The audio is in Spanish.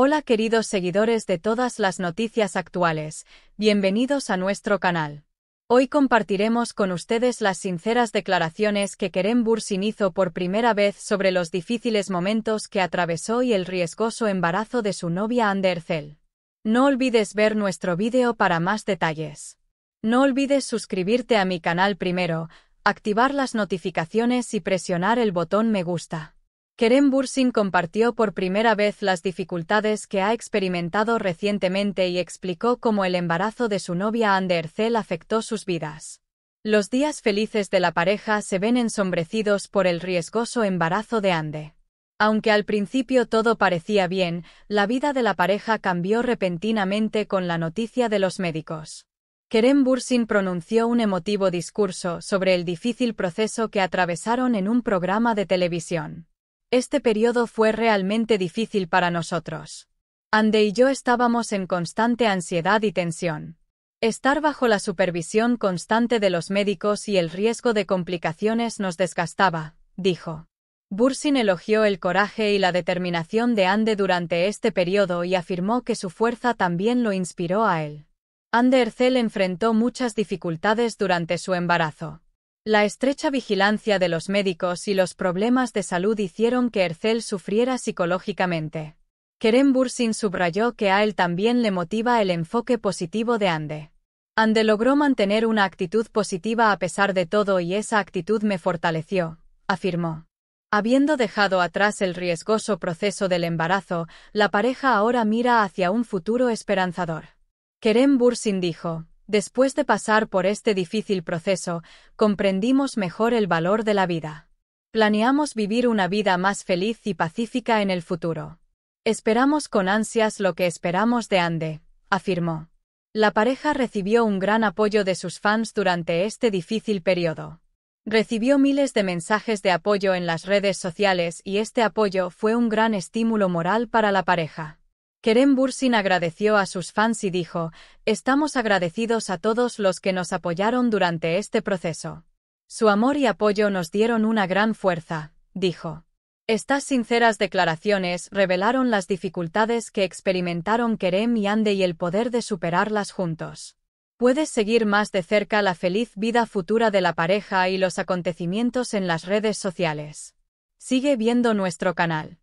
Hola queridos seguidores de todas las noticias actuales, bienvenidos a nuestro canal. Hoy compartiremos con ustedes las sinceras declaraciones que Kerem Bursin hizo por primera vez sobre los difíciles momentos que atravesó y el riesgoso embarazo de su novia Anderzel. No olvides ver nuestro vídeo para más detalles. No olvides suscribirte a mi canal primero, activar las notificaciones y presionar el botón me gusta. Kerem Bursin compartió por primera vez las dificultades que ha experimentado recientemente y explicó cómo el embarazo de su novia Andercel afectó sus vidas. Los días felices de la pareja se ven ensombrecidos por el riesgoso embarazo de Ande. Aunque al principio todo parecía bien, la vida de la pareja cambió repentinamente con la noticia de los médicos. Kerem Bursin pronunció un emotivo discurso sobre el difícil proceso que atravesaron en un programa de televisión. Este periodo fue realmente difícil para nosotros. Ande y yo estábamos en constante ansiedad y tensión. Estar bajo la supervisión constante de los médicos y el riesgo de complicaciones nos desgastaba, dijo. Bursin elogió el coraje y la determinación de Ande durante este periodo y afirmó que su fuerza también lo inspiró a él. Ande Ercel enfrentó muchas dificultades durante su embarazo. La estrecha vigilancia de los médicos y los problemas de salud hicieron que Ercel sufriera psicológicamente. Kerem Bursin subrayó que a él también le motiva el enfoque positivo de Ande. Ande logró mantener una actitud positiva a pesar de todo y esa actitud me fortaleció, afirmó. Habiendo dejado atrás el riesgoso proceso del embarazo, la pareja ahora mira hacia un futuro esperanzador. Kerem Bursin dijo, Después de pasar por este difícil proceso, comprendimos mejor el valor de la vida. Planeamos vivir una vida más feliz y pacífica en el futuro. Esperamos con ansias lo que esperamos de Ande, afirmó. La pareja recibió un gran apoyo de sus fans durante este difícil periodo. Recibió miles de mensajes de apoyo en las redes sociales y este apoyo fue un gran estímulo moral para la pareja. Kerem Bursin agradeció a sus fans y dijo, Estamos agradecidos a todos los que nos apoyaron durante este proceso. Su amor y apoyo nos dieron una gran fuerza, dijo. Estas sinceras declaraciones revelaron las dificultades que experimentaron Kerem y Ande y el poder de superarlas juntos. Puedes seguir más de cerca la feliz vida futura de la pareja y los acontecimientos en las redes sociales. Sigue viendo nuestro canal.